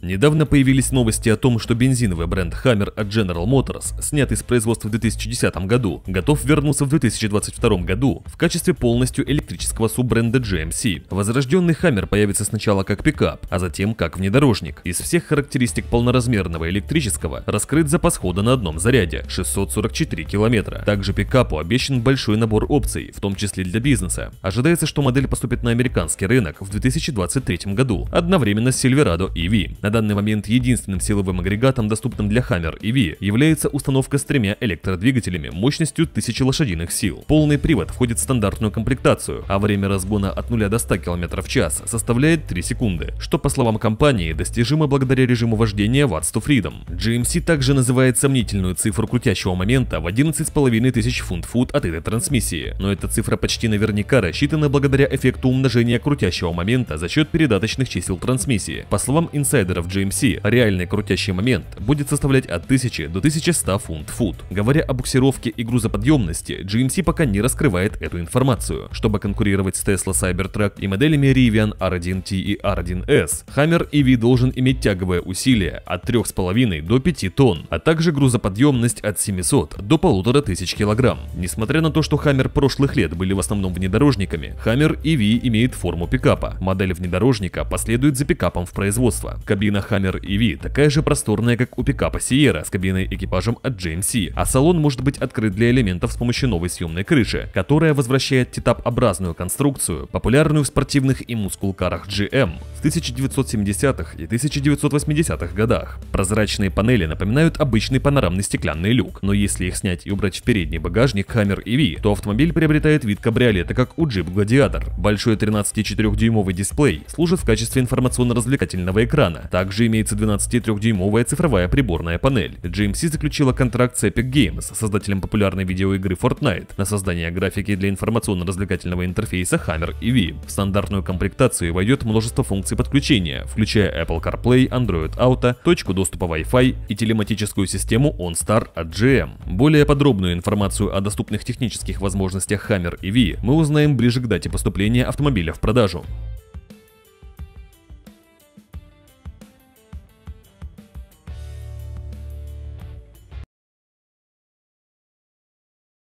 Недавно появились новости о том, что бензиновый бренд Hammer от General Motors, снятый с производства в 2010 году, готов вернуться в 2022 году в качестве полностью электрического суббренда GMC. Возрожденный Hammer появится сначала как пикап, а затем как внедорожник. Из всех характеристик полноразмерного электрического раскрыт запас хода на одном заряде – 644 километра. Также пикапу обещан большой набор опций, в том числе для бизнеса. Ожидается, что модель поступит на американский рынок в 2023 году, одновременно с Silverado EV. На данный момент единственным силовым агрегатом, доступным для Hammer EV, является установка с тремя электродвигателями мощностью 1000 лошадиных сил. Полный привод входит в стандартную комплектацию, а время разгона от 0 до 100 км в час составляет 3 секунды, что, по словам компании, достижимо благодаря режиму вождения в Adds to Freedom. GMC эм также называет сомнительную цифру крутящего момента в 11,5 тысяч фунт-фут от этой трансмиссии, но эта цифра почти наверняка рассчитана благодаря эффекту умножения крутящего момента за счет передаточных чисел трансмиссии. По словам инсайдера размеров GMC, реальный крутящий момент будет составлять от 1000 до 1100 фунт-фут. Говоря о буксировке и грузоподъемности, GMC пока не раскрывает эту информацию. Чтобы конкурировать с Tesla Cybertruck и моделями Rivian R1T и R1S, Hammer EV должен иметь тяговое усилие от 3,5 до 5 тонн, а также грузоподъемность от 700 до 1500 килограмм. Несмотря на то, что Hammer прошлых лет были в основном внедорожниками, Hammer EV имеет форму пикапа. Модель внедорожника последует за пикапом в производство. Кабина кабина Hammer EV, такая же просторная, как у пикапа Sierra с кабиной экипажем от GMC, а салон может быть открыт для элементов с помощью новой съемной крыши, которая возвращает титап-образную конструкцию, популярную в спортивных и мускулкарах GM. В 1970-х и 1980-х годах прозрачные панели напоминают обычный панорамный стеклянный люк, но если их снять и убрать в передний багажник Hammer EV, то автомобиль приобретает вид кабриолета, как у Jeep Gladiator. Большой 13,4-дюймовый дисплей служит в качестве информационно-развлекательного экрана, также имеется 12,3-дюймовая цифровая приборная панель. GMC заключила контракт с Epic Games, создателем популярной видеоигры Fortnite, на создание графики для информационно-развлекательного интерфейса Hammer EV. В стандартную комплектацию войдет множество функций подключения, включая Apple CarPlay, Android Auto, точку доступа Wi-Fi и телематическую систему OnStar от GM. Более подробную информацию о доступных технических возможностях Hammer EV мы узнаем ближе к дате поступления автомобиля в продажу.